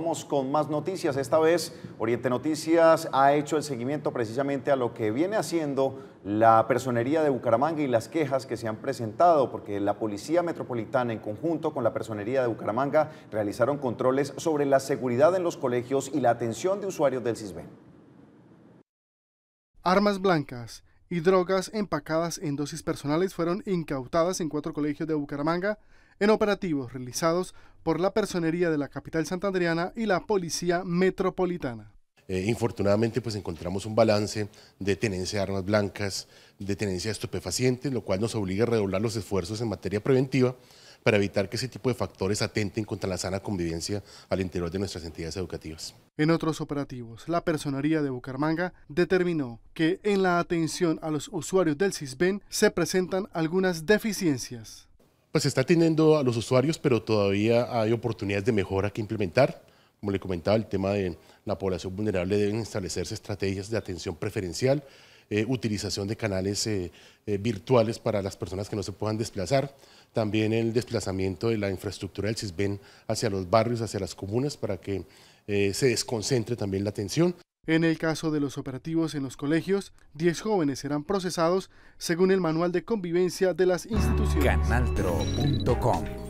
Vamos con más noticias. Esta vez Oriente Noticias ha hecho el seguimiento precisamente a lo que viene haciendo la personería de Bucaramanga y las quejas que se han presentado, porque la Policía Metropolitana en conjunto con la personería de Bucaramanga realizaron controles sobre la seguridad en los colegios y la atención de usuarios del CISBEN. Armas blancas, y drogas empacadas en dosis personales fueron incautadas en cuatro colegios de Bucaramanga en operativos realizados por la Personería de la capital santandereana y la Policía Metropolitana. Eh, infortunadamente pues encontramos un balance de tenencia de armas blancas, de tenencia de estupefacientes, lo cual nos obliga a redoblar los esfuerzos en materia preventiva para evitar que ese tipo de factores atenten contra la sana convivencia al interior de nuestras entidades educativas. En otros operativos, la personería de Bucaramanga determinó que en la atención a los usuarios del CISBEN se presentan algunas deficiencias. Pues se está atendiendo a los usuarios, pero todavía hay oportunidades de mejora que implementar. Como le comentaba, el tema de la población vulnerable deben establecerse estrategias de atención preferencial eh, utilización de canales eh, eh, virtuales para las personas que no se puedan desplazar, también el desplazamiento de la infraestructura del CISBEN hacia los barrios, hacia las comunas, para que se desconcentre también la atención. En el caso de los operativos en los colegios, 10 jóvenes serán procesados según el manual de convivencia de las instituciones. Canaltro.com